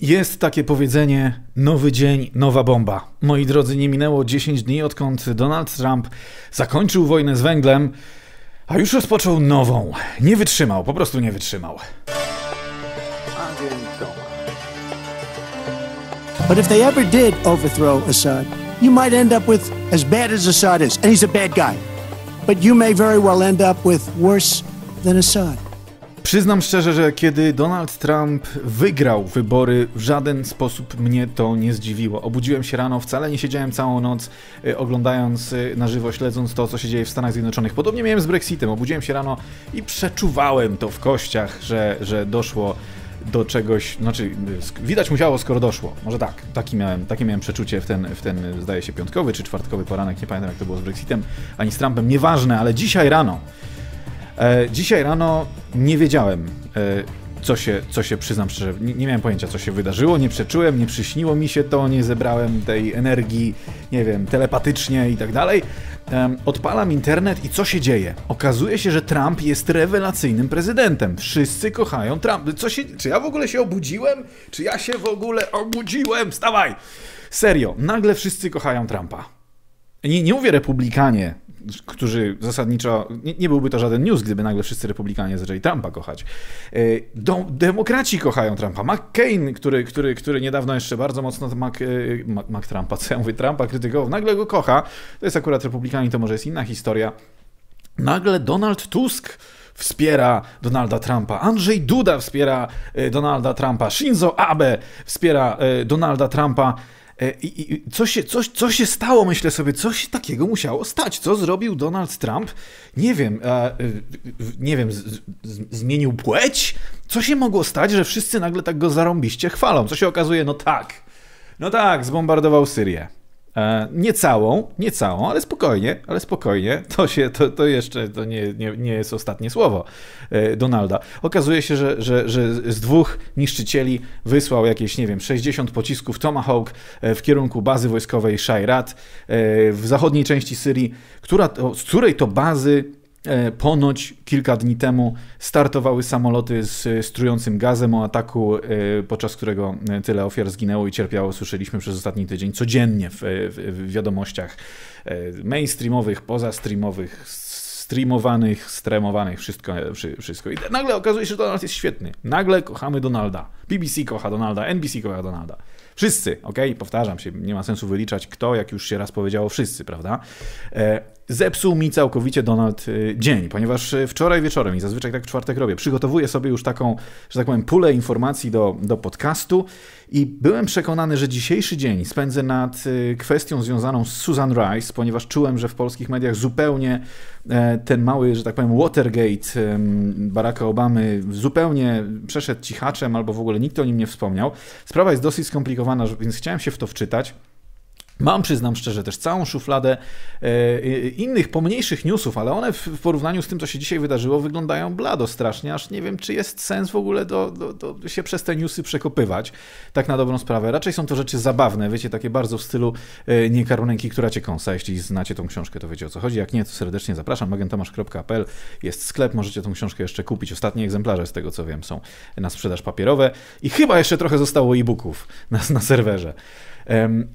Jest takie powiedzenie: nowy dzień, nowa bomba. Moi drodzy, nie minęło 10 dni, odkąd Donald Trump zakończył wojnę z węglem, a już rozpoczął nową. Nie wytrzymał, po prostu nie wytrzymał. But if they ever did overthrow Assad, you might end up with as bad as Assad is, and he's a bad guy. But you may very well end up with worse than Assad. Przyznam szczerze, że kiedy Donald Trump wygrał wybory, w żaden sposób mnie to nie zdziwiło. Obudziłem się rano, wcale nie siedziałem całą noc y, oglądając y, na żywo, śledząc to, co się dzieje w Stanach Zjednoczonych. Podobnie miałem z Brexitem. Obudziłem się rano i przeczuwałem to w kościach, że, że doszło do czegoś, znaczy widać musiało, skoro doszło. Może tak, taki miałem, takie miałem przeczucie w ten, w ten, zdaje się, piątkowy czy czwartkowy poranek, nie pamiętam jak to było z Brexitem, ani z Trumpem, nieważne, ale dzisiaj rano E, dzisiaj rano nie wiedziałem, e, co się, co się przyznam szczerze, nie, nie, miałem pojęcia, co się wydarzyło, nie przeczułem, nie przyśniło mi się to, nie zebrałem tej energii, nie wiem, telepatycznie i tak dalej. Odpalam internet i co się dzieje? Okazuje się, że Trump jest rewelacyjnym prezydentem. Wszyscy kochają Trump. Co się, czy ja w ogóle się obudziłem? Czy ja się w ogóle obudziłem? Stawaj! Serio, nagle wszyscy kochają Trumpa. Nie, nie mówię republikanie, którzy zasadniczo, nie, nie, byłby to żaden news, gdyby nagle wszyscy republikanie zaczęli Trumpa kochać. E, do, demokraci kochają Trumpa. McCain, który, który, który niedawno jeszcze bardzo mocno Mac, e, Mac, Mac Trumpa, co ja mówię, Trumpa krytykował, nagle go kocha. To jest akurat republikanin, to może jest inna historia. Nagle Donald Tusk wspiera Donalda Trumpa. Andrzej Duda wspiera e, Donalda Trumpa. Shinzo Abe wspiera Donalda Trumpa. E, I, i co, się, co, co się stało, myślę sobie, co się takiego musiało stać? Co zrobił Donald Trump? Nie wiem, e, nie wiem, z, z, zmienił płeć? Co się mogło stać, że wszyscy nagle tak go zarąbiście chwalą? Co się okazuje, no tak, no tak, zbombardował Syrię. E, nie całą, nie całą, ale spokojnie, ale spokojnie. To się, to, to jeszcze to nie, nie, nie jest ostatnie słowo e, Donalda. Okazuje się, że, że, że z dwóch niszczycieli wysłał jakieś, nie wiem, 60 pocisków Tomahawk e, w kierunku bazy wojskowej Shairat w zachodniej części Syrii, która, z której to bazy E, ponoć kilka dni temu startowały samoloty z strującym gazem o ataku, e, podczas którego e, tyle ofiar zginęło i cierpiało, słyszeliśmy przez ostatni tydzień codziennie w, w wiadomościach mainstreamowych, pozastreamowych, streamowanych, streamowanych, wszystko, wszystko. I nagle okazuje się, że Donald jest świetny. Nagle kochamy Donalda. BBC kocha Donalda, NBC kocha Donalda. Wszyscy, ok? Powtarzam się, nie ma sensu wyliczać kto, jak już się raz powiedziało, wszyscy, prawda? zepsuł mi całkowicie Donald y, dzień, ponieważ y, wczoraj wieczorem, i zazwyczaj tak w czwartek robię, przygotowuję sobie już taką, że tak powiem, pulę informacji do, do podcastu i byłem przekonany, że dzisiejszy dzień spędzę nad y, kwestią związaną z Susan Rice, ponieważ czułem, że w polskich mediach zupełnie e, ten mały, że tak powiem, Watergate Baracka Obamy zupełnie przeszedł cichaczem albo w ogóle nikt o nim nie wspomniał. Sprawa jest dosyć skomplikowana, więc chciałem się w to wczytać. Mam, przyznam szczerze, też całą szufladę e, innych, pomniejszych newsów, ale one w porównaniu z tym, co się dzisiaj wydarzyło, wyglądają blado strasznie, aż nie wiem, czy jest sens w ogóle do, do, do się przez te newsy przekopywać, tak na dobrą sprawę. Raczej są to rzeczy zabawne, wiecie, takie bardzo w stylu e, niekarunenki, która cię kąsa. Jeśli znacie tą książkę, to wiecie o co chodzi. Jak nie, to serdecznie zapraszam. MagenTomasz.pl jest sklep, możecie tą książkę jeszcze kupić. Ostatnie egzemplarze, z tego co wiem, są na sprzedaż papierowe i chyba jeszcze trochę zostało e-booków na, na serwerze.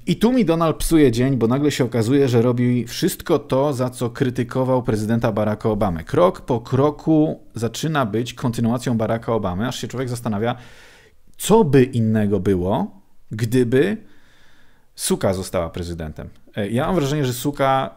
I tu mi Donald psuje dzień, bo nagle się okazuje, że robi wszystko to, za co krytykował prezydenta Baracka Obamy. Krok po kroku zaczyna być kontynuacją Baracka Obamy, aż się człowiek zastanawia, co by innego było, gdyby Suka została prezydentem. E, ja mam wrażenie, że Suka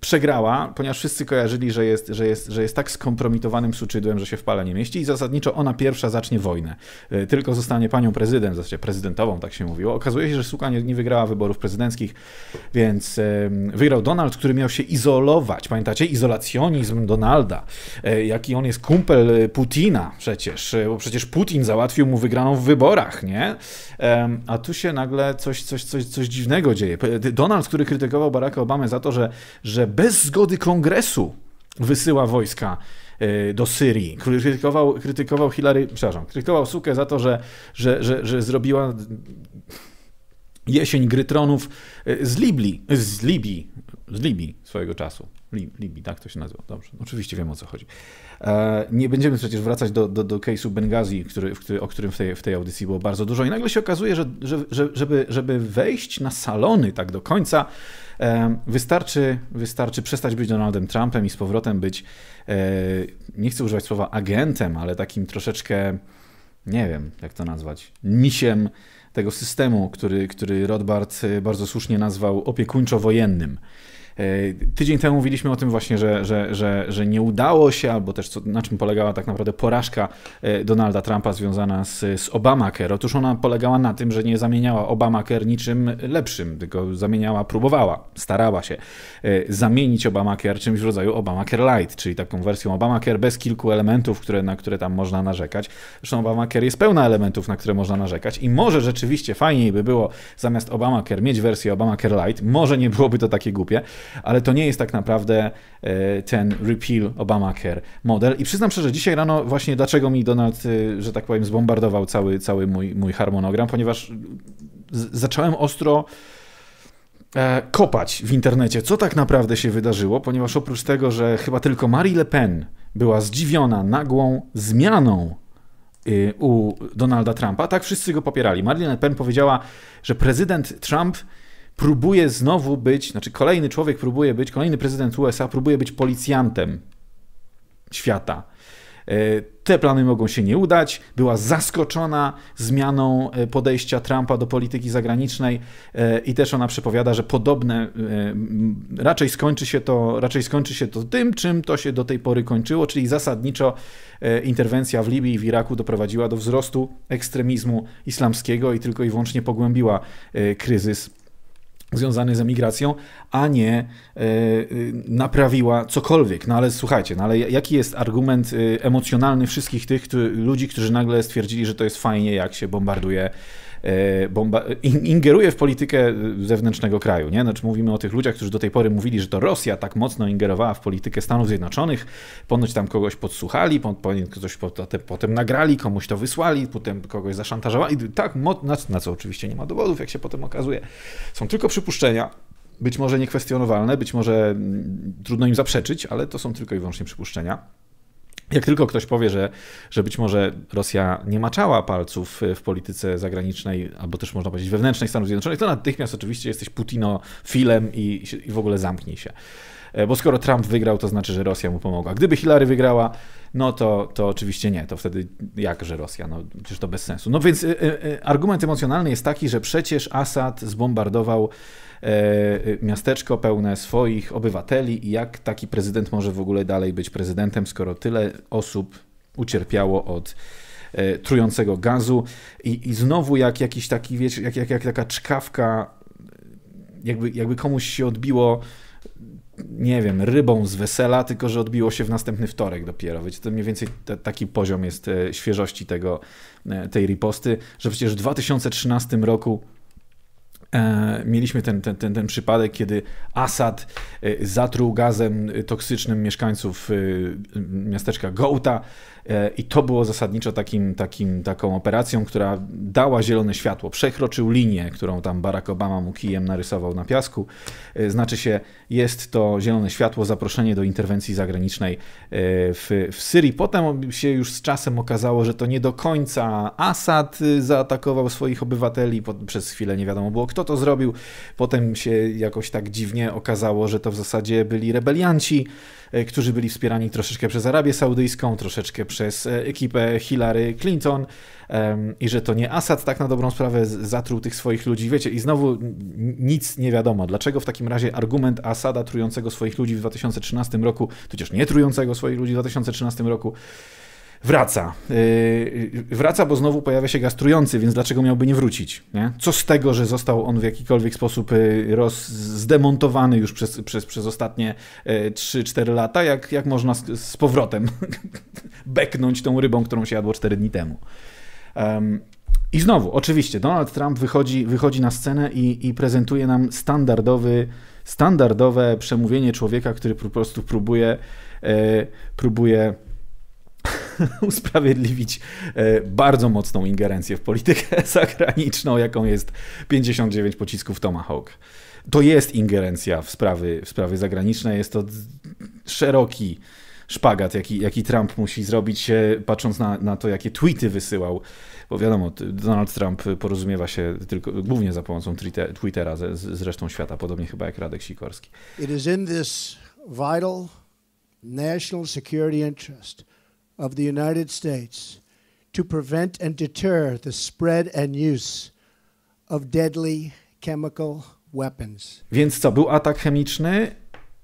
przegrała, ponieważ wszyscy kojarzyli, że jest, że jest, że jest tak skompromitowanym suczydłem, że się w pale nie mieści i zasadniczo ona pierwsza zacznie wojnę. Y, tylko zostanie panią prezydent, zasadzie prezydentową, tak się mówiło. Okazuje się, że Suka nie, nie wygrała wyborów prezydenckich, więc wygrał Donald, który miał się izolować. Pamiętacie? Izolacjonizm Donalda. E, jaki on jest kumpel e, Putina przecież, e, bo przecież Putin załatwił mu wygraną w wyborach, nie? A tu się nagle coś, coś, coś, coś dziwnego dzieje. Donald, który krytykował Baracka Obamę za to, że, że bez zgody kongresu wysyła wojska e, do Syrii. Krytykował, krytykował Hillary, przepraszam, krytykował Sukę za to, że, że, że, że zrobiła jesień gry tronów e, z Libii, z Libii, z Libii swojego czasu. Libii, tak to się nazywa. Dobrze, oczywiście wiem o co chodzi. E, nie będziemy przecież wracać do, do, do case'u Benghazi, który, o którym w tej, w tej audycji było bardzo dużo. I nagle się okazuje, że, że żeby, żeby wejść na salony tak do końca, e, wystarczy, wystarczy przestać być Donaldem Trumpem i z powrotem być, e, nie chcę używać słowa agentem, ale takim troszeczkę, nie wiem jak to nazwać, misiem tego systemu, który, który Rodbart bardzo słusznie nazwał opiekuńczo-wojennym. E, tydzień temu mówiliśmy o tym właśnie, że, że, że, że nie udało się, albo też co, na czym polegała tak naprawdę porażka e, Donalda Trumpa związana z, z Obamacare. Otóż ona polegała na tym, że nie zamieniała Obamacare niczym lepszym, tylko zamieniała, próbowała, starała się e, zamienić Obamacare czymś w rodzaju Obamacare Light, czyli taką wersją Obamacare bez kilku elementów, które, na które tam można narzekać. Zresztą Obamacare jest pełna elementów, na które można narzekać i może rzeczywiście fajniej by było zamiast Obamacare mieć wersję Obamacare Light, może nie byłoby to takie głupie, ale to nie jest tak naprawdę e, ten repeal Obamacare model. I przyznam szczerze, dzisiaj rano właśnie dlaczego mi Donald, e, że tak powiem, zbombardował cały, cały mój, mój harmonogram, ponieważ zacząłem ostro e, kopać w internecie, co tak naprawdę się wydarzyło, ponieważ oprócz tego, że chyba tylko Marie Le Pen była zdziwiona nagłą zmianą y, u Donalda Trumpa, tak wszyscy go popierali. Marine Le Pen powiedziała, że prezydent Trump próbuje znowu być, znaczy kolejny człowiek próbuje być, kolejny prezydent USA próbuje być policjantem świata. E, te plany mogą się nie udać. Była zaskoczona zmianą e, podejścia Trumpa do polityki zagranicznej e, i też ona przepowiada, że podobne raczej skończy się to, raczej skończy się to tym, czym to się do tej pory kończyło, czyli zasadniczo interwencja w Libii i w Iraku doprowadziła do wzrostu ekstremizmu islamskiego i tylko i wyłącznie pogłębiła kryzys związany z emigracją, a nie e, e, naprawiła cokolwiek. No ale słuchajcie, no ale jaki jest argument e, emocjonalny wszystkich tych ludzi, którzy nagle stwierdzili, że to jest fajnie, jak się bombarduje E, bomba, ingeruje w politykę zewnętrznego kraju. Nie? Znaczy mówimy o tych ludziach, którzy do tej pory mówili, że to Rosja tak mocno ingerowała w politykę Stanów Zjednoczonych, ponoć tam kogoś podsłuchali, ktoś potem nagrali, komuś to wysłali, potem kogoś zaszantażowali. Tak, na co oczywiście nie ma dowodów, jak się potem okazuje. Są tylko przypuszczenia, być może niekwestionowalne, być może mm, trudno im zaprzeczyć, ale to są tylko i wyłącznie przypuszczenia. Jak tylko ktoś powie, że, że być może Rosja nie maczała palców y, w polityce zagranicznej, albo też można powiedzieć wewnętrznej Stanów Zjednoczonych, to natychmiast oczywiście jesteś filem i, i w ogóle zamknij się. E, bo skoro Trump wygrał, to znaczy, że Rosja mu pomogła. Gdyby Hillary wygrała, no to, to oczywiście nie, to wtedy jakże Rosja, no przecież to bez sensu. No więc y, y, y argument emocjonalny jest taki, że przecież Assad zbombardował E, miasteczko pełne swoich obywateli i jak taki prezydent może w ogóle dalej być prezydentem, skoro tyle osób ucierpiało od e, trującego gazu i, i znowu jak jakiś taki, wiecie, jak, jak, jak taka czkawka, jakby, jakby komuś się odbiło nie wiem, rybą z wesela, tylko że odbiło się w następny wtorek dopiero. Wiecie, to mniej więcej t- taki poziom jest e, świeżości tego, tej riposty, że przecież w 2013 roku E, mieliśmy ten, ten, ten, ten przypadek, kiedy Assad e, zatruł gazem toksycznym mieszkańców e, miasteczka Ghouta i to było zasadniczo takim, takim, taką operacją, która dała zielone światło, przekroczył linię, którą tam Barack Obama mu kijem narysował na piasku. Znaczy się, jest to zielone światło, zaproszenie do interwencji zagranicznej w, w Syrii. Potem się już z czasem okazało, że to nie do końca Assad zaatakował swoich obywateli, przez chwilę nie wiadomo było kto kto to zrobił. Potem się jakoś tak dziwnie okazało, że to w zasadzie byli rebelianci, e, którzy byli wspierani troszeczkę przez Arabię Saudyjską, troszeczkę przez e, ekipę Hillary Clinton i że to nie Assad tak na dobrą sprawę zatruł tych swoich ludzi. Wiecie, i znowu nic nie wiadomo, dlaczego w takim razie argument Assada trującego swoich ludzi w 2013 roku, chociaż nie trującego swoich ludzi w 2013 roku, wraca. Yy, wraca, bo znowu pojawia się gastrujący, więc dlaczego miałby nie wrócić? Nie? Co z tego, że został on w jakikolwiek sposób y, roz, zdemontowany już przez, przez, przez ostatnie 3-4 y, lata, jak, jak można z, z powrotem beknąć tą rybą, którą się jadło 4 dni temu. Um, i znowu, oczywiście, Donald Trump wychodzi, wychodzi na scenę i, i, prezentuje nam standardowy, standardowe przemówienie człowieka, który po prostu próbuje, y, próbuje usprawiedliwić e, bardzo mocną ingerencję w politykę zagraniczną, jaką jest 59 pocisków Tomahawk. To jest ingerencja w sprawy, w sprawy zagraniczne, jest to szeroki szpagat, jaki, jaki Trump musi zrobić, e, patrząc na, na to, jakie tweety wysyłał. Bo wiadomo, Donald Trump porozumiewa się tylko, głównie za pomocą Twittera z, z resztą świata, podobnie chyba jak Radek Sikorski. It is in this vital national security interest – of the United States to prevent and deter the spread and use of deadly chemical weapons. Więc co, był atak chemiczny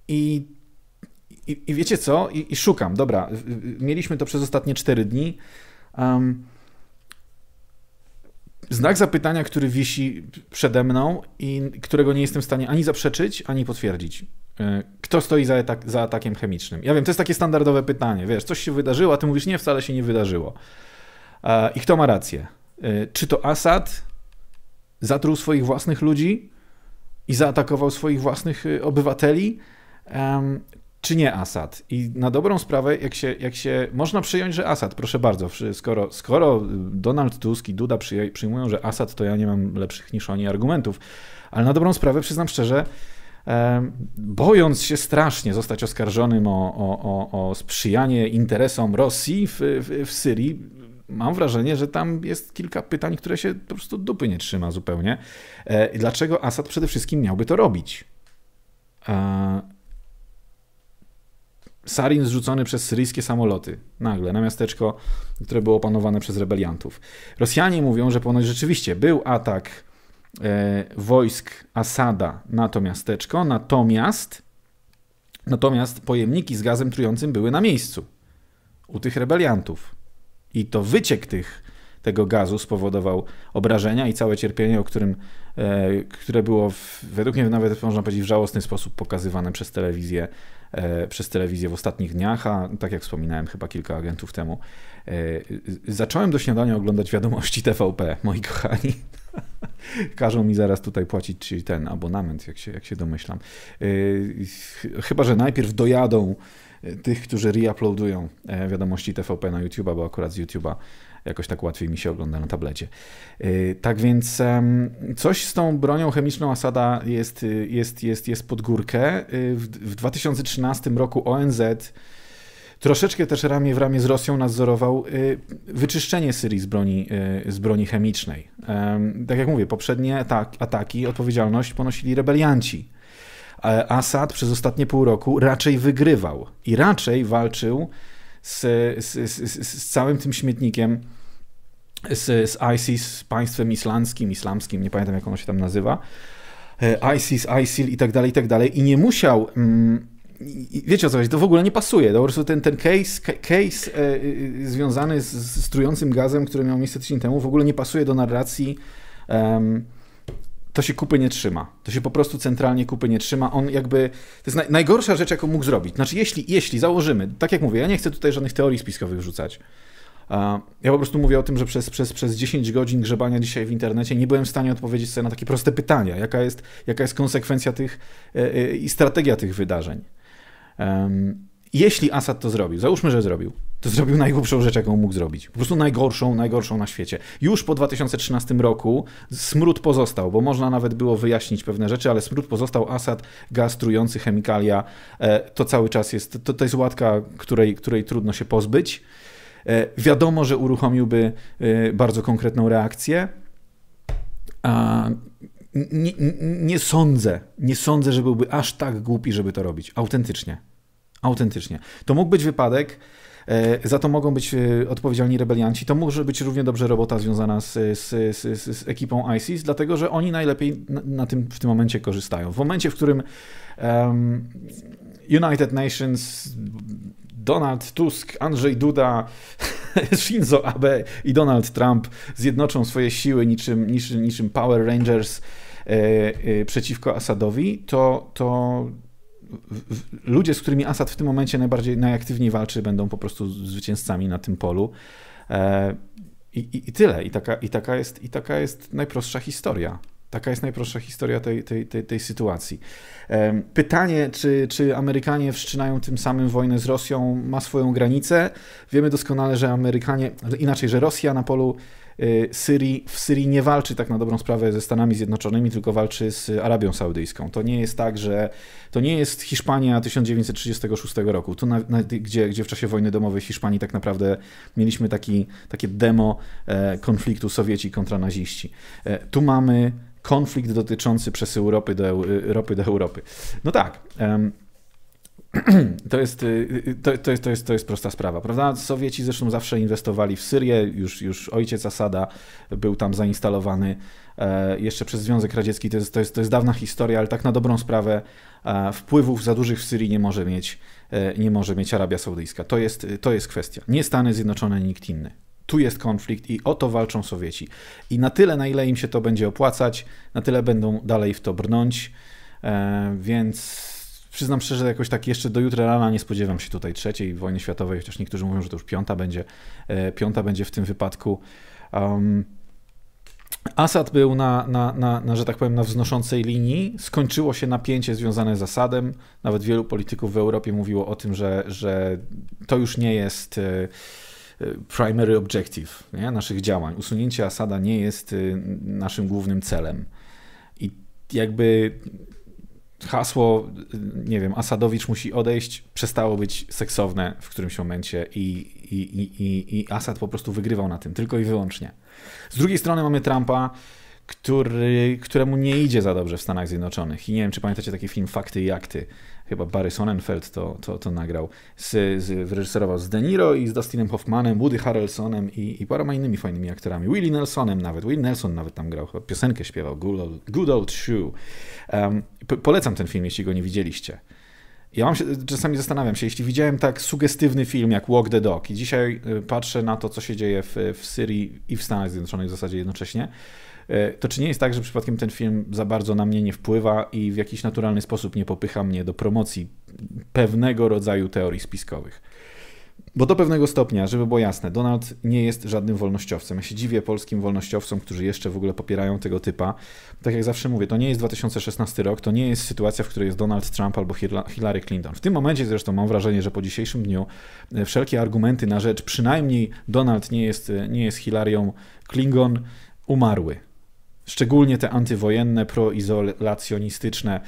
i, i, i wiecie co? I, I, szukam, dobra, mieliśmy to przez ostatnie 4 dni. Um, znak zapytania, który wisi przede mną i którego nie jestem w stanie ani zaprzeczyć, ani potwierdzić. E, kto stoi za, za atakiem chemicznym? Ja wiem, to jest takie standardowe pytanie, wiesz, coś się wydarzyło, a ty mówisz, nie, wcale się nie wydarzyło. E, I kto ma rację? E, czy to Assad zatruł swoich własnych ludzi i zaatakował swoich własnych y, obywateli? czy nie Assad. I na dobrą sprawę, jak się, jak się można przyjąć, że Assad, proszę bardzo, skoro, skoro Donald Tusk i Duda przyjmują, że Assad, to ja nie mam lepszych niż oni argumentów. Ale na dobrą sprawę, przyznam szczerze, bojąc się strasznie zostać oskarżonym o, o, o sprzyjanie interesom Rosji w, w, w Syrii, mam wrażenie, że tam jest kilka pytań, które się po prostu dupy nie trzyma zupełnie. E, dlaczego Assad przede wszystkim miałby to robić? E, Sarin zrzucony przez syryjskie samoloty nagle na miasteczko, które było opanowane przez rebeliantów. Rosjanie mówią, że ponoć rzeczywiście był atak E, wojsk Asada na to miasteczko, natomiast, natomiast pojemniki z gazem trującym były na miejscu u tych rebeliantów. I to wyciek tych, tego gazu spowodował obrażenia i całe cierpienie, o którym, e, które było w, według mnie nawet można powiedzieć w żałosny sposób pokazywane przez telewizję, e, przez telewizję w ostatnich dniach, a tak jak wspominałem chyba kilka agentów temu, e, zacząłem do śniadania oglądać wiadomości TVP, moi kochani. Każą mi zaraz tutaj płacić ten abonament, jak się, jak się domyślam. Yy, chyba, że najpierw dojadą yy, tych, którzy reuploadują yy, wiadomości TVP na YouTube, bo akurat z YouTube'a jakoś tak łatwiej mi się ogląda na tablecie. Tak więc coś z tą bronią chemiczną Asada jest, jest, jest, jest pod górkę. W 2013 roku ONZ Troszeczkę też ramię w ramię z Rosją nadzorował y, wyczyszczenie Syrii z broni, y, z broni chemicznej. Tak jak mówię, poprzednie ataki, odpowiedzialność ponosili rebelianci. E, Assad przez ostatnie pół roku raczej wygrywał i raczej walczył z, z, z, z całym tym śmietnikiem z, z ISIS, z państwem islamskim, islamskim, nie pamiętam jak ono się tam nazywa, e, ISIS, ISIL i tak dalej, i tak dalej. I nie musiał... Mm, wiecie o co chodzi, to w ogóle nie pasuje. To po prostu ten, ten case, case e, e, związany z, z trującym gazem, który miał miejsce tydzień temu, w ogóle nie pasuje do narracji. Um, to się kupy nie trzyma. To się po prostu centralnie kupy nie trzyma. On jakby. To jest naj, najgorsza rzecz, jaką mógł zrobić. Znaczy, jeśli, jeśli założymy, tak jak mówię, ja nie chcę tutaj żadnych teorii spiskowych rzucać. Ja po prostu mówię o tym, że przez, przez, przez 10 godzin grzebania dzisiaj w internecie nie byłem w stanie odpowiedzieć sobie na takie proste pytania. Jaka jest, jaka jest konsekwencja tych e, i strategia tych wydarzeń? Um, jeśli Assad to zrobił, załóżmy, że zrobił, to zrobił najgłupszą rzecz, jaką mógł zrobić. Po prostu najgorszą, najgorszą na świecie. Już po 2013 roku smród pozostał, bo można nawet było wyjaśnić pewne rzeczy, ale smród pozostał. Asad, gaz trujący chemikalia, e, to cały czas jest, to, to jest łatka, której, której trudno się pozbyć. E, wiadomo, że uruchomiłby e, bardzo konkretną reakcję. A nie, nie sądzę, nie sądzę, że byłby aż tak głupi, żeby to robić. Autentycznie. Autentycznie. To mógł być wypadek, e, za to mogą być e, odpowiedzialni rebelianci. To może być równie dobrze robota związana z, z, z, z ekipą ISIS, dlatego że oni najlepiej na, na, tym w tym momencie korzystają. W momencie, w którym um, United Nations, Donald Tusk, Andrzej Duda, Shinzo Abe i Donald Trump zjednoczą swoje siły niczym, niczym, niczym Power Rangers E, e, przeciwko Asadowi, to, to ludzie, z którymi Asad w tym momencie najbardziej najaktywniej walczy, będą po prostu zwycięzcami na tym polu. E, I, i, i tyle. I taka, i, taka jest, I taka jest najprostsza historia. Taka jest najprostsza historia tej, tej, tej, tej sytuacji. Pytanie, czy, czy Amerykanie wszczynają tym samym wojnę z Rosją, ma swoją granicę. Wiemy doskonale, że Amerykanie, znaczy inaczej, że Rosja na polu Y, Syrii, w Syrii nie walczy tak na dobrą sprawę ze Stanami Zjednoczonymi, tylko walczy z Arabią Saudyjską. To nie jest tak, że to nie jest Hiszpania 1936 roku, tu na, na, gdzie, gdzie w czasie wojny domowej w Hiszpanii tak naprawdę mieliśmy taki, takie demo e, konfliktu Sowieci kontra naziści. E, tu mamy konflikt dotyczący przesyłu ropy do, ropy do Europy. No tak. To jest, y, y, to, to, jest, to, jest, to jest prosta sprawa, prawda? Sowieci zresztą zawsze inwestowali w Syrię, już, już ojciec Asada był tam zainstalowany e, jeszcze przez Związek Radziecki. To jest, to, jest, to jest dawna historia, ale tak na dobrą sprawę e, wpływów za dużych w Syrii nie może mieć, e, nie może mieć Arabia Saudyjska. To jest, to jest kwestia. Nie Stany Zjednoczone, nikt inny. Tu jest konflikt i o to walczą Sowieci. I na tyle, na ile im się to będzie opłacać, na tyle będą dalej w to brnąć, więc przyznam szczerze, jakoś tak jeszcze do jutra rana nie spodziewam się tutaj trzeciej wojny światowej, chociaż niektórzy mówią, że to już piąta będzie, e, piąta będzie w tym wypadku. Um, Asad był na, na, na, na, że tak powiem, na wznoszącej linii. Skończyło się napięcie związane z Asadem. Nawet wielu polityków w Europie mówiło o tym, że, że to już nie jest e, e, primary objective nie? naszych działań. Usunięcie Asada nie jest naszym głównym celem. I jakby hasło, nie wiem, Asadowicz musi odejść, przestało być seksowne w którymś momencie i, i, i, i, Asad po prostu wygrywał na tym, tylko i wyłącznie. Z drugiej strony mamy Trumpa, który, któremu nie idzie za dobrze w Stanach Zjednoczonych. I nie wiem, czy pamiętacie taki film Fakty i Akty chyba Barry Sonnenfeld to, to, to nagrał, z, z, wyreżyserował z De Niro i z Dustinem Hoffmanem, Woody Harrelsonem i, i paroma innymi fajnymi aktorami. Willie Nelsonem nawet, Willie Nelson nawet tam grał, piosenkę śpiewał, Good Old, good old Shoe. Um, polecam ten film, jeśli go nie widzieliście. Ja mam się, czasami zastanawiam się, jeśli widziałem tak sugestywny film jak Walk the Dog i dzisiaj y, patrzę na to, co się dzieje w, w Syrii i w Stanach Zjednoczonych w zasadzie jednocześnie, E, to czy nie jest tak, że przypadkiem ten film za bardzo na mnie nie wpływa i w jakiś naturalny sposób nie popycha mnie do promocji pewnego rodzaju teorii spiskowych? Bo do pewnego stopnia, żeby było jasne, Donald nie jest żadnym wolnościowcem. Ja się dziwię polskim wolnościowcom, którzy jeszcze w ogóle popierają tego typa. Tak jak zawsze mówię, to nie jest 2016 rok, to nie jest sytuacja, w której jest Donald Trump albo Hillary Clinton. W tym momencie zresztą mam wrażenie, że po dzisiejszym dniu e, wszelkie argumenty na rzecz przynajmniej Donald nie jest, e, nie jest Hilarią Klingon umarły. Szczególnie te antywojenne, proizolacjonistyczne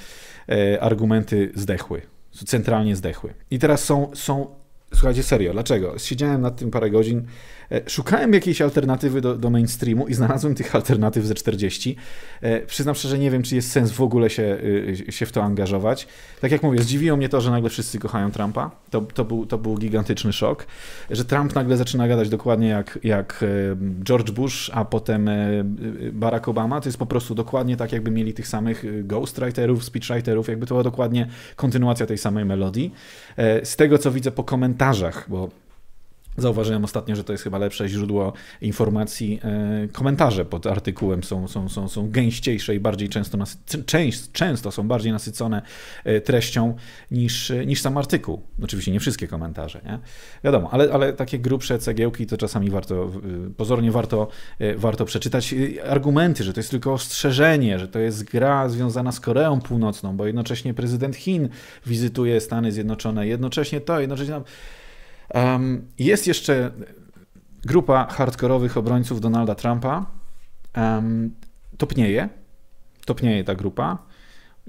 e, argumenty zdechły, centralnie zdechły. I teraz są, są, słuchajcie, serio, dlaczego? Siedziałem nad tym parę godzin, E, szukałem jakiejś alternatywy do, do mainstreamu i znalazłem tych alternatyw ze 40. E, przyznam szczerze, nie wiem, czy jest sens w ogóle się, y, się w to angażować. Tak jak mówię, zdziwiło mnie to, że nagle wszyscy kochają Trumpa. To, to, był, to był gigantyczny szok, że Trump nagle zaczyna gadać dokładnie jak, jak e, George Bush, a potem Barack Obama. To jest po prostu dokładnie tak, jakby mieli tych samych ghostwriterów, speechwriterów, jakby to była dokładnie kontynuacja tej samej melodii. Z tego, co widzę po komentarzach, bo Zauważyłem ostatnio, że to jest chyba lepsze źródło informacji. E, komentarze pod artykułem są, są, są, są gęściejsze i bardziej często, nasy- część często są bardziej nasycone e, treścią niż, niż sam artykuł. Oczywiście nie wszystkie komentarze, nie? wiadomo, ale, ale takie grubsze cegiełki to czasami warto, pozornie warto, e, warto przeczytać. Argumenty, że to jest tylko ostrzeżenie, że to jest gra związana z Koreą Północną, bo jednocześnie prezydent Chin wizytuje Stany Zjednoczone, jednocześnie to, jednocześnie tam jest jeszcze grupa hardkorowych obrońców Donalda Trumpa. topnieje, topnieje ta grupa.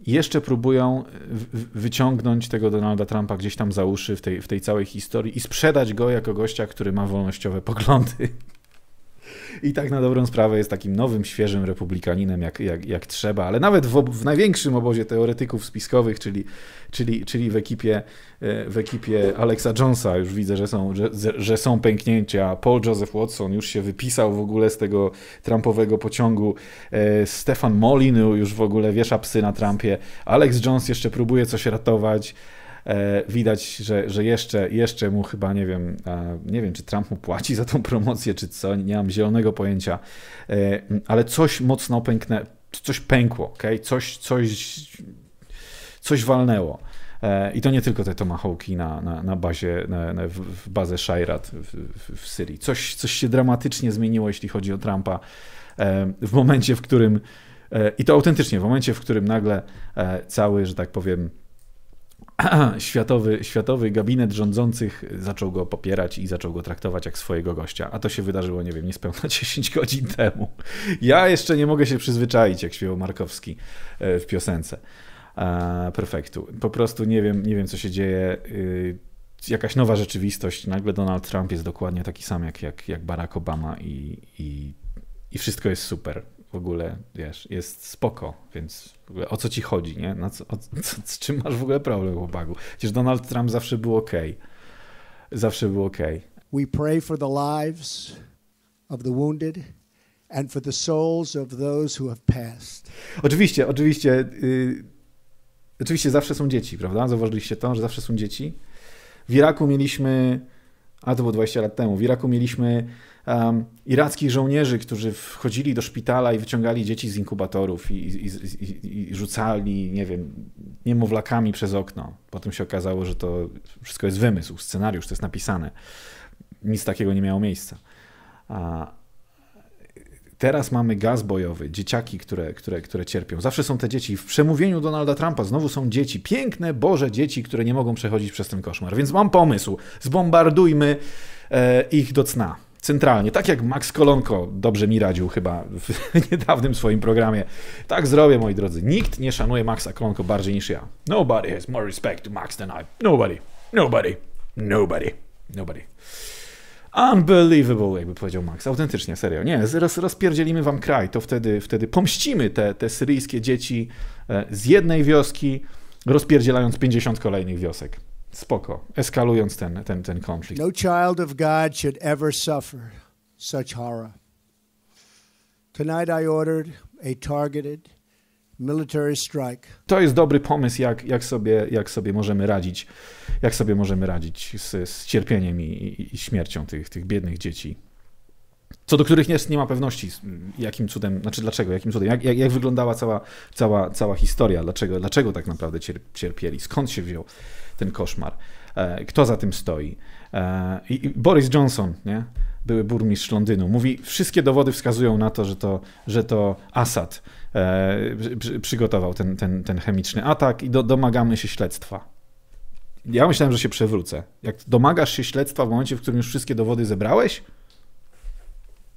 Jeszcze próbują wyciągnąć tego Donalda Trumpa gdzieś tam za uszy w tej, w tej całej historii i sprzedać go jako gościa, który ma wolnościowe poglądy. I tak na dobrą sprawę jest takim nowym, świeżym republikaninem, jak, jak, jak trzeba, ale nawet w, w największym obozie teoretyków spiskowych, czyli, czyli, czyli w, ekipie, e, w ekipie Alexa Jonesa już widzę, że są, że, że są pęknięcia. Paul Joseph Watson już się wypisał w ogóle z tego Trumpowego pociągu. E, Stefan Molinu już w ogóle wiesza psy na Trumpie. Alex Jones jeszcze próbuje coś ratować. E, widać, że, że jeszcze, jeszcze mu chyba, nie wiem, nie wiem, czy Trump mu płaci za tą promocję, czy co, nie mam zielonego pojęcia, e, ale coś mocno pęknę, coś pękło, okay? coś, coś, coś walnęło. E, I to nie tylko te tomahawki na, na, na bazie, na, na, w bazę Shairat w, w, w Syrii. Coś, coś się dramatycznie zmieniło, jeśli chodzi o Trumpa, w momencie, w którym, i to autentycznie, w momencie, w którym nagle cały, że tak powiem, światowy, światowy gabinet rządzących zaczął go popierać i zaczął go traktować jak swojego gościa. A to się wydarzyło, nie wiem, niespełna 10 godzin temu. Ja jeszcze nie mogę się przyzwyczaić, jak śpiewał Markowski e, w piosence e, Perfektu. Po prostu nie wiem, nie wiem co się dzieje. E, jakaś nowa rzeczywistość. Nagle Donald Trump jest dokładnie taki sam jak, jak, jak Barack Obama i, i, i wszystko jest super w ogóle, wiesz, jest spoko, więc o co ci chodzi, nie? Na co, o, co, z czym masz w ogóle problem, chłopaku? Przecież Donald Trump zawsze był ok. Zawsze był ok. We pray for the lives of the wounded and for the souls of those who have passed. Oczywiście, oczywiście. Y, oczywiście zawsze są dzieci, prawda? Zauważyliście to, że zawsze są dzieci. W Iraku mieliśmy, a to było 20 lat temu, w Iraku mieliśmy um, irackich żołnierzy, którzy wchodzili do szpitala i wyciągali dzieci z inkubatorów i, i, i, i, rzucali, nie wiem, niemowlakami przez okno. Potem się okazało, że to wszystko jest wymysł, scenariusz, to jest napisane. Nic takiego nie miało miejsca. A teraz mamy gaz bojowy, dzieciaki, które, które, które cierpią. Zawsze są te dzieci. W przemówieniu Donalda Trumpa znowu są dzieci. Piękne, Boże dzieci, które nie mogą przechodzić przez ten koszmar. Więc mam pomysł. Zbombardujmy e, ich do cna centralnie. Tak jak Max Kolonko dobrze mi radził chyba w niedawnym swoim programie. Tak zrobię, moi drodzy. Nikt nie szanuje Maxa Kolonko bardziej niż ja. Nobody has more respect to Max than I. Nobody. Nobody. Nobody. Nobody. Unbelievable, jakby powiedział Max. Autentycznie, serio. Nie, zaraz rozpierdzielimy wam kraj, to wtedy, wtedy pomścimy te, te syryjskie dzieci e, z jednej wioski, rozpierdzielając 50 kolejnych wiosek spoko, eskalując ten, ten, ten konflikt. No child of God should ever suffer such horror. Tonight I ordered a targeted military strike. To jest dobry pomysł, jak, jak, sobie, jak sobie możemy radzić, jak sobie możemy radzić z, z cierpieniem i, i, śmiercią tych, tych biednych dzieci. Co do których nie ma pewności, jakim cudem, znaczy dlaczego, jakim cudem, jak, jak, jak wyglądała cała, cała, cała historia, dlaczego, dlaczego tak naprawdę cierpieli, skąd się wziął ten koszmar. E, kto za tym stoi? E, I Boris Johnson, nie? były burmistrz Londynu, mówi, wszystkie dowody wskazują na to, że to, że to Assad e, przygotował ten, ten, ten chemiczny atak i do, domagamy się śledztwa. Ja myślałem, że się przewrócę. Jak domagasz się śledztwa w momencie, w którym już wszystkie dowody zebrałeś,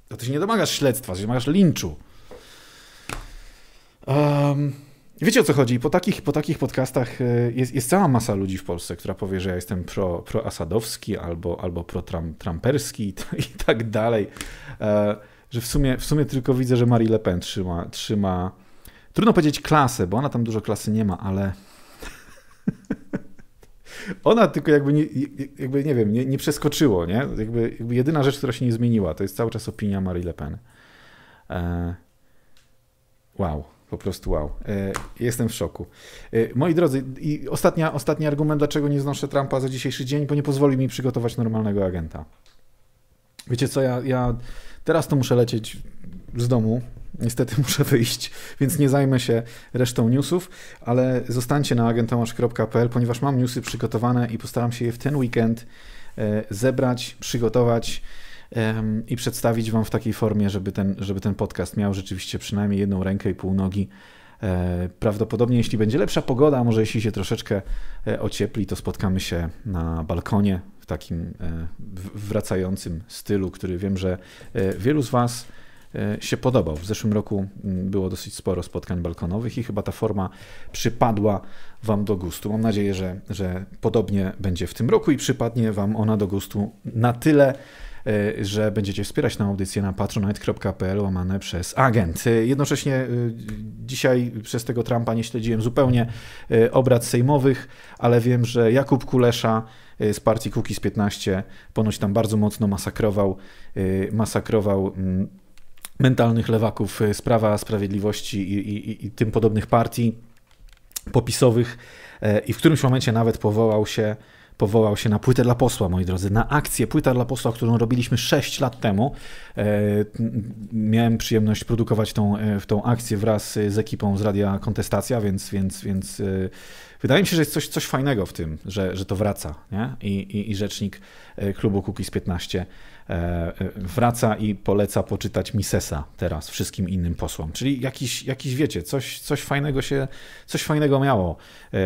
to ty się nie domagasz śledztwa, ty się domagasz linczu. Um, i wiecie o co chodzi? Po takich, po takich podcastach e, jest, jest cała masa ludzi w Polsce, która powie, że ja jestem pro, pro-asadowski albo, albo pro-tramperski i, tak dalej. E, że w sumie, w sumie tylko widzę, że Marie Le Pen trzyma, trzyma. Trudno powiedzieć klasę, bo ona tam dużo klasy nie ma, ale. ona tylko jakby nie, jakby, nie wiem, nie, nie przeskoczyło, nie? Jakby, jakby, jedyna rzecz, która się nie zmieniła, to jest cały czas opinia Marie Le Pen. E, wow. Po prostu wow. E, jestem w szoku. E, moi drodzy, i ostatnia, ostatni argument, dlaczego nie znoszę Trumpa za dzisiejszy dzień, bo nie pozwoli mi przygotować normalnego agenta. Wiecie co, ja, ja teraz to muszę lecieć z domu. Niestety muszę wyjść, więc nie zajmę się resztą newsów, ale zostańcie na agentomasz.pl, ponieważ mam newsy przygotowane i postaram się je w ten weekend e, zebrać, przygotować i przedstawić wam w takiej formie, żeby ten, żeby ten podcast miał rzeczywiście przynajmniej jedną rękę i pół nogi. E, prawdopodobnie, jeśli będzie lepsza pogoda, a może jeśli się troszeczkę e, ociepli, to spotkamy się na balkonie w takim e, wracającym stylu, który wiem, że wielu z Was się podobał. W zeszłym roku mm, było dosyć sporo spotkań balkonowych i chyba ta forma przypadła Wam do gustu. Mam nadzieję, że, że podobnie będzie w tym roku i przypadnie Wam ona do gustu na tyle, Y, że będziecie wspierać tę audycję na patronite.pl łamane przez agent. Y, jednocześnie y, dzisiaj przez tego Trumpa nie śledziłem zupełnie obrad sejmowych, ale wiem, że Jakub Kulesza z partii Kukiz 15 ponoć tam bardzo mocno masakrował, masakrował mm, mentalnych lewaków z Prawa Sprawiedliwości i, i, i tym podobnych partii popisowych i w którymś momencie nawet powołał się powołał się na płytę dla posła, moi drodzy, na akcję płyta dla posła, którą robiliśmy 6 lat temu. E, miałem przyjemność produkować tą, e, tą akcję wraz z ekipą z Radia Kontestacja, więc, więc, więc e, wydaje mi się, że jest coś, coś fajnego w tym, że, że to wraca nie? I, i, i rzecznik klubu Kukiz 15 E, e, wraca i poleca poczytać Misesa teraz wszystkim innym posłom. Czyli jakiś, jakiś wiecie, coś, coś fajnego się, coś fajnego miało, e,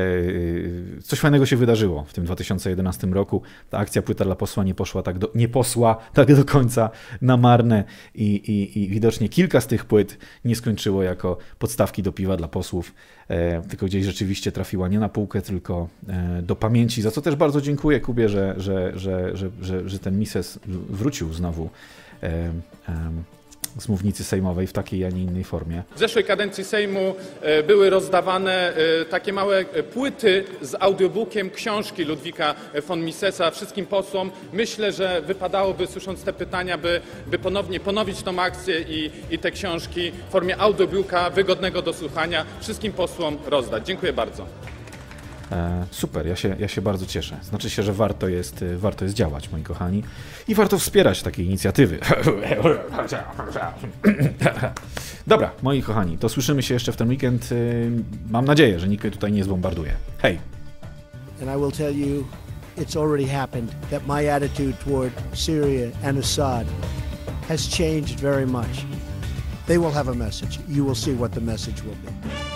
coś fajnego się wydarzyło w tym 2011 roku. Ta akcja Płyta dla posła nie poszła tak do, nie posła tak do końca na marne i, i, i widocznie kilka z tych płyt nie skończyło jako podstawki do piwa dla posłów, E, tylko gdzieś rzeczywiście trafiła nie na półkę, tylko e, do pamięci, za co też bardzo dziękuję Kubie, że, że, że, że, że, że ten Mises wrócił znowu e, z mównicy sejmowej w takiej, a nie innej formie. W zeszłej kadencji Sejmu e, były rozdawane e, takie małe e, płyty z audiobookiem książki Ludwika von Misesa wszystkim posłom. Myślę, że wypadałoby, słysząc te pytania, by, by ponownie ponowić tą akcję i, i te książki w formie audiobooka wygodnego do słuchania wszystkim posłom rozdać. Dziękuję bardzo. E, super, ja się, ja się bardzo cieszę. Znaczy się, że warto jest, e, warto jest działać, moi kochani, i warto wspierać takie inicjatywy. Dobra, moi kochani, to słyszymy się jeszcze w ten weekend. E, mam nadzieję, że nikt tutaj nie zbombarduje. Hej! And I will tell you, it's already happened, that my attitude toward Syria and Assad has changed very much. They will have a message. You will see what the message will be.